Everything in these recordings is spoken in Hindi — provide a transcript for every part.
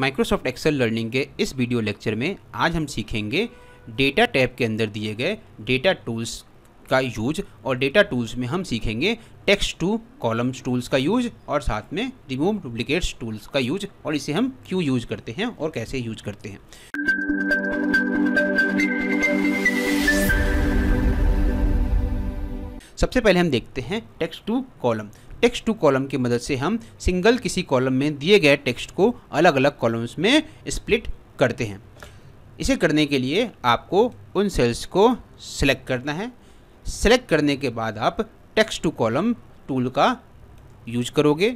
माइक्रोसॉफ्ट एक्सेल लर्निंग के इस वीडियो लेक्चर में आज हम सीखेंगे डेटा टैब के अंदर दिए गए डेटा टूल्स का यूज और डेटा टूल्स में हम सीखेंगे टेक्स्ट टू कॉलम्स टूल्स का यूज और साथ में रिमूव डुप्लीकेट्स टूल्स का यूज और इसे हम क्यों यूज करते हैं और कैसे यूज करते हैं सबसे पहले हम देखते हैं text to column text to column की मदद से हम सिंगल किसी कॉलम में दिए गए टेक्स्ट को अलग अलग कॉलम्स में स्प्लिट करते हैं इसे करने के लिए आपको उन सेल्स को सिलेक्ट करना है सेलेक्ट करने के बाद आप टेक्स्ट टू कॉलम टूल का यूज करोगे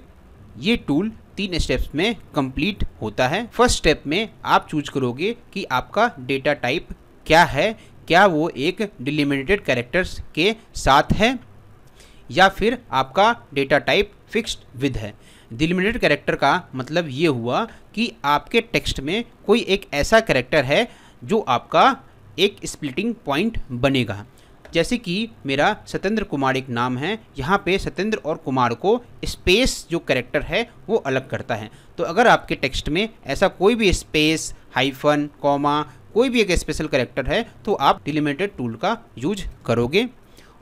ये टूल तीन स्टेप्स में कंप्लीट होता है फर्स्ट स्टेप में आप चूज करोगे कि आपका डेटा टाइप क्या है क्या वो एक डिलिमिटेड कैरेक्टर्स के साथ है या फिर आपका डेटा टाइप फिक्स्ड विद है डिलिमिटेड कैरेक्टर का मतलब ये हुआ कि आपके टेक्स्ट में कोई एक ऐसा कैरेक्टर है जो आपका एक स्प्लिटिंग पॉइंट बनेगा जैसे कि मेरा सत्येंद्र कुमार एक नाम है यहाँ पे सत्येंद्र और कुमार को स्पेस जो कैरेक्टर है वो अलग करता है तो अगर आपके टेक्स्ट में ऐसा कोई भी स्पेस हाइफन कॉमा कोई भी एक स्पेशल कैरेक्टर है तो आप डिलिमिटेड टूल का यूज करोगे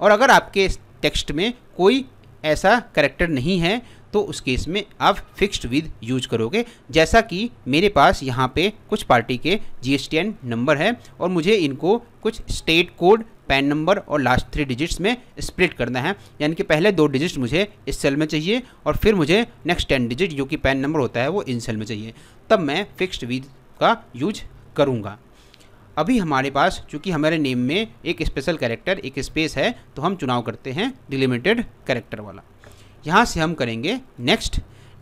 और अगर आपके टेक्स्ट में कोई ऐसा करेक्टर नहीं है तो उस केस में आप फिक्स्ड विद यूज करोगे जैसा कि मेरे पास यहाँ पे कुछ पार्टी के जी नंबर है और मुझे इनको कुछ स्टेट कोड पैन नंबर और लास्ट थ्री डिजिट्स में स्प्लिट करना है यानी कि पहले दो डिजिट्स मुझे इस सेल में चाहिए और फिर मुझे नेक्स्ट टेन डिजिट जो कि पैन नंबर होता है वो इन सेल में चाहिए तब मैं फिक्स्ड विद का यूज करूँगा अभी हमारे पास चूँकि हमारे नेम में एक स्पेशल कैरेक्टर एक स्पेस है तो हम चुनाव करते हैं डिलिमिटेड कैरेक्टर वाला यहाँ से हम करेंगे नेक्स्ट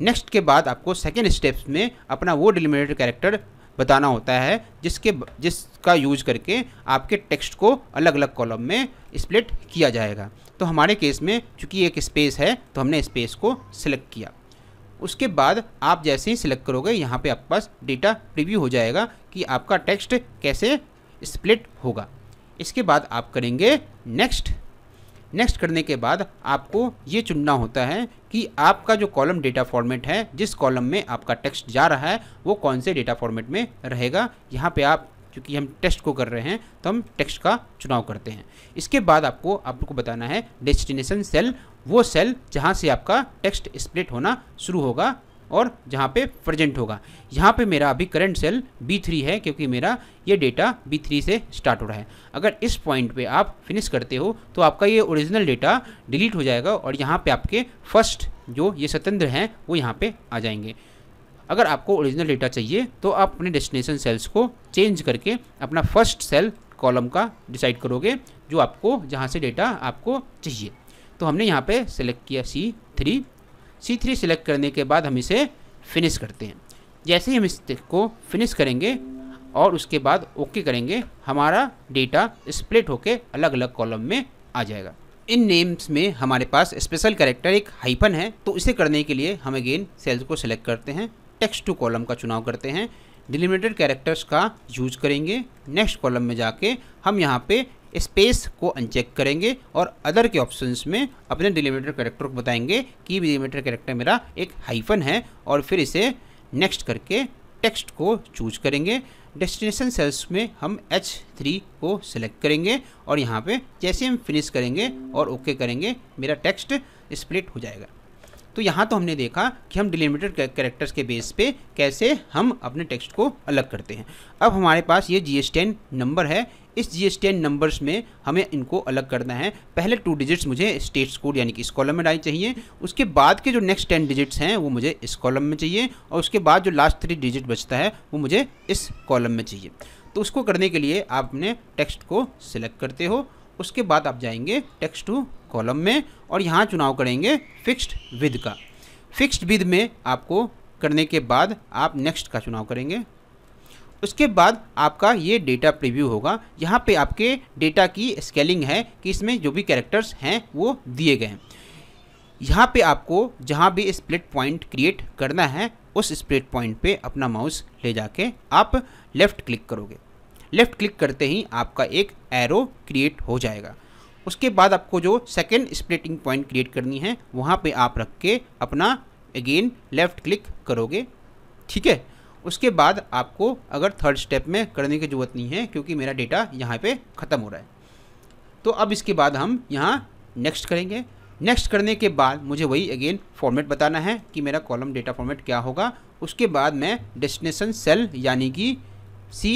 नेक्स्ट के बाद आपको सेकेंड स्टेप्स में अपना वो डिलिमिटेड कैरेक्टर बताना होता है जिसके जिसका यूज करके आपके टेक्स्ट को अलग अलग कॉलम में स्प्लिट किया जाएगा तो हमारे केस में चूँकि एक स्पेस है तो हमने स्पेस को सिलेक्ट किया उसके बाद आप जैसे ही सिलेक्ट करोगे यहाँ पे आपके पास डेटा प्रीव्यू हो जाएगा कि आपका टेक्स्ट कैसे स्प्लिट होगा इसके बाद आप करेंगे नेक्स्ट नेक्स्ट करने के बाद आपको ये चुनना होता है कि आपका जो कॉलम डेटा फॉर्मेट है जिस कॉलम में आपका टेक्स्ट जा रहा है वो कौन से डेटा फॉर्मेट में रहेगा यहाँ पे आप क्योंकि हम टेक्स्ट को कर रहे हैं तो हम टेक्स्ट का चुनाव करते हैं इसके बाद आपको आपको बताना है डेस्टिनेशन सेल वो सेल जहाँ से आपका टेक्स्ट स्प्लिट होना शुरू होगा और जहाँ पे प्रजेंट होगा यहाँ पे मेरा अभी करंट सेल B3 है क्योंकि मेरा ये डेटा B3 से स्टार्ट हो रहा है अगर इस पॉइंट पे आप फिनिश करते हो तो आपका ये ओरिजिनल डेटा डिलीट हो जाएगा और यहाँ पे आपके फर्स्ट जो ये स्वतंत्र हैं वो यहाँ पे आ जाएंगे अगर आपको ओरिजिनल डेटा चाहिए तो आप अपने डेस्टिनेशन सेल्स को चेंज करके अपना फर्स्ट सेल कॉलम का डिसाइड करोगे जो आपको जहाँ से डेटा आपको चाहिए तो हमने यहाँ पे सेलेक्ट किया C three C three select करने के बाद हम इसे फिनिश करते हैं जैसे ही हम इसको फिनिश करेंगे और उसके बाद ओके करेंगे हमारा डेटा स्प्लिट होकर अलग अलग कॉलम में आ जाएगा इन नेम्स में हमारे पास स्पेशल कैरेक्टर एक हाइपन है तो इसे करने के लिए हम अगेन सेल्स को सिलेक्ट करते हैं टेक्स्ट टू कॉलम का चुनाव करते हैं डिलिमिटेड कैरेक्टर्स का यूज करेंगे नेक्स्ट कॉलम में जाके हम यहाँ पे स्पेस को अनचेक करेंगे और अदर के ऑप्शंस में अपने डिलिमिटेड कैरेक्टर को बताएंगे कि डिलिमिटेड कैरेक्टर मेरा एक हाइफन है और फिर इसे नेक्स्ट करके टेक्स्ट को चूज करेंगे डेस्टिनेशन सेल्स में हम एच थ्री को सिलेक्ट करेंगे और यहाँ पे जैसे हम फिनिश करेंगे और ओके okay करेंगे मेरा टेक्स्ट स्प्लिट हो जाएगा तो यहाँ तो हमने देखा कि हम डिलिमिटेड कैरेक्टर्स के बेस पे कैसे हम अपने टेक्स्ट को अलग करते हैं अब हमारे पास ये जी नंबर है इस जी एस नंबर्स में हमें इनको अलग करना है पहले टू डिजिट्स मुझे स्टेट्स कोड यानी कि इस कॉलम में डाली चाहिए उसके बाद के जो नेक्स्ट टेन डिजिट्स हैं वो मुझे इस कॉलम में चाहिए और उसके बाद जो लास्ट थ्री डिजिट बचता है वो मुझे इस कॉलम में चाहिए तो उसको करने के लिए आप अपने टेक्स्ट को सिलेक्ट करते हो उसके बाद आप जाएंगे टेक्स्ट टू कॉलम में और यहाँ चुनाव करेंगे फिक्स्ड विद का फिक्स्ड विद में आपको करने के बाद आप नेक्स्ट का चुनाव करेंगे उसके बाद आपका ये डेटा प्रीव्यू होगा यहाँ पे आपके डेटा की स्केलिंग है कि इसमें जो भी कैरेक्टर्स हैं वो दिए गए हैं यहाँ पे आपको जहाँ भी स्प्लिट पॉइंट क्रिएट करना है उस स्प्लिट पॉइंट पे अपना माउस ले जाके आप लेफ़्ट क्लिक करोगे लेफ़्ट क्लिक करते ही आपका एक एरो क्रिएट हो जाएगा उसके बाद आपको जो सेकेंड स्प्लिटिंग पॉइंट क्रिएट करनी है वहाँ पर आप रख के अपना अगेन लेफ़्ट क्लिक करोगे ठीक है उसके बाद आपको अगर थर्ड स्टेप में करने की ज़रूरत नहीं है क्योंकि मेरा डेटा यहाँ पे ख़त्म हो रहा है तो अब इसके बाद हम यहाँ नेक्स्ट करेंगे नेक्स्ट करने के बाद मुझे वही अगेन फॉर्मेट बताना है कि मेरा कॉलम डेटा फॉर्मेट क्या होगा उसके बाद मैं डेस्टिनेशन सेल यानी कि सी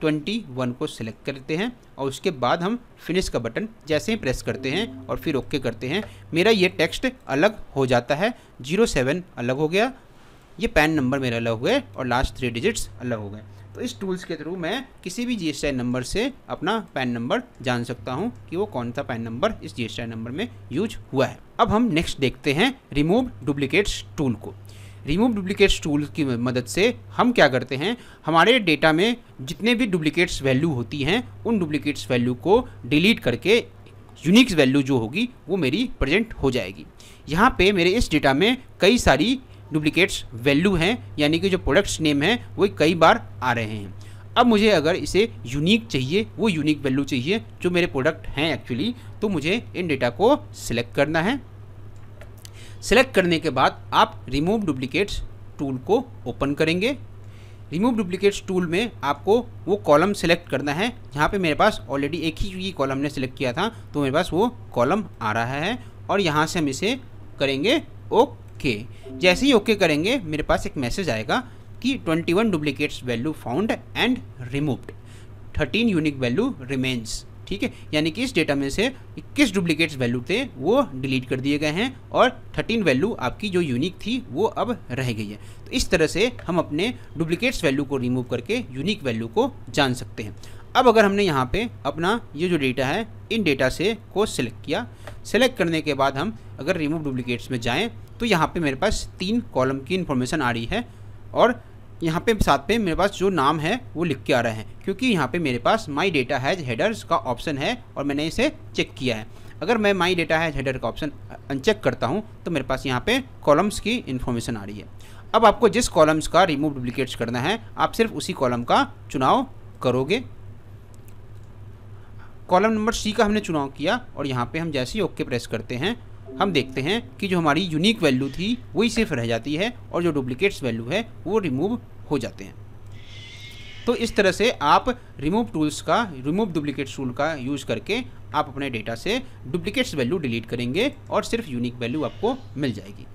ट्वेंटी वन को सिलेक्ट करते हैं और उसके बाद हम फिनिश का बटन जैसे ही प्रेस करते हैं और फिर ओके करते हैं मेरा ये टेक्स्ट अलग हो जाता है जीरो सेवन अलग हो गया ये पैन नंबर मेरा अलग हो गया और लास्ट थ्री डिजिट्स अलग हो गए तो इस टूल्स के थ्रू मैं किसी भी जी नंबर से अपना पैन नंबर जान सकता हूँ कि वो कौन सा पैन नंबर इस जी नंबर में यूज हुआ है अब हम नेक्स्ट देखते हैं रिमूव डुप्लीकेट्स टूल को रिमूव डुप्लीकेट्स टूल की मदद से हम क्या करते हैं हमारे डेटा में जितने भी डुप्लीकेट्स वैल्यू होती हैं उन डुप्लीकेट्स वैल्यू को डिलीट करके यूनिक्स वैल्यू जो होगी वो मेरी प्रेजेंट हो जाएगी यहाँ पे मेरे इस डेटा में कई सारी डुप्लीकेट्स वैल्यू हैं यानी कि जो प्रोडक्ट्स नेम हैं वो कई बार आ रहे हैं अब मुझे अगर इसे यूनिक चाहिए वो यूनिक वैल्यू चाहिए जो मेरे प्रोडक्ट हैं एक्चुअली तो मुझे इन डेटा को सिलेक्ट करना है सेलेक्ट करने के बाद आप रिमूव डुप्लीकेट्स टूल को ओपन करेंगे रिमूव डुप्लीकेट्स टूल में आपको वो कॉलम सेलेक्ट करना है यहाँ पे मेरे पास ऑलरेडी एक ही कॉलम ने सेलेक्ट किया था तो मेरे पास वो कॉलम आ रहा है और यहाँ से हम इसे करेंगे ओके जैसे ही ओके करेंगे मेरे पास एक मैसेज आएगा कि 21 duplicates value found and removed 13 unique value remains ठीक है यानी कि इस डेटा में से इक्कीस डुप्लीकेट्स वैल्यू थे वो डिलीट कर दिए गए हैं और थर्टीन वैल्यू आपकी जो यूनिक थी वो अब रह गई है तो इस तरह से हम अपने डुप्लीकेट्स वैल्यू को रिमूव करके यूनिक वैल्यू को जान सकते हैं अब अगर हमने यहाँ पे अपना ये जो डेटा है इन डेटा से को सिलेक्ट किया सेलेक्ट करने के बाद हम अगर रिमूव डुप्लीकेट्स में जाएँ तो यहाँ पर मेरे पास तीन कॉलम की इन्फॉर्मेशन आ रही है और यहाँ पे साथ पे मेरे पास जो नाम है वो लिख के आ रहे हैं क्योंकि यहाँ पे मेरे पास माई डेटा हैज हेडर्स का ऑप्शन है और मैंने इसे चेक किया है अगर मैं माई डेटा हैज हेडर का ऑप्शन अनचेक करता हूँ तो मेरे पास यहाँ पे कॉलम्स की इन्फॉर्मेशन आ रही है अब आपको जिस कॉलम्स का रिमूव डुप्लीकेट्स करना है आप सिर्फ उसी कॉलम का चुनाव करोगे कॉलम नंबर सी का हमने चुनाव किया और यहाँ पे हम जैसे ही ओके प्रेस करते हैं हम देखते हैं कि जो हमारी यूनिक वैल्यू थी वही सिर्फ रह जाती है और जो डुप्लीकेट्स वैल्यू है वो रिमूव हो जाते हैं तो इस तरह से आप रिमूव टूल्स का रिमूव डुप्लीकेट टूल का यूज़ करके आप अपने डेटा से डुप्लीकेट्स वैल्यू डिलीट करेंगे और सिर्फ यूनिक वैल्यू आपको मिल जाएगी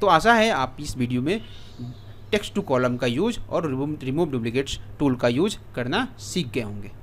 तो आशा है आप इस वीडियो में टेक्स्ट टू कॉलम का यूज और रिमूव डुप्लीकेट्स टूल का यूज करना सीख गए होंगे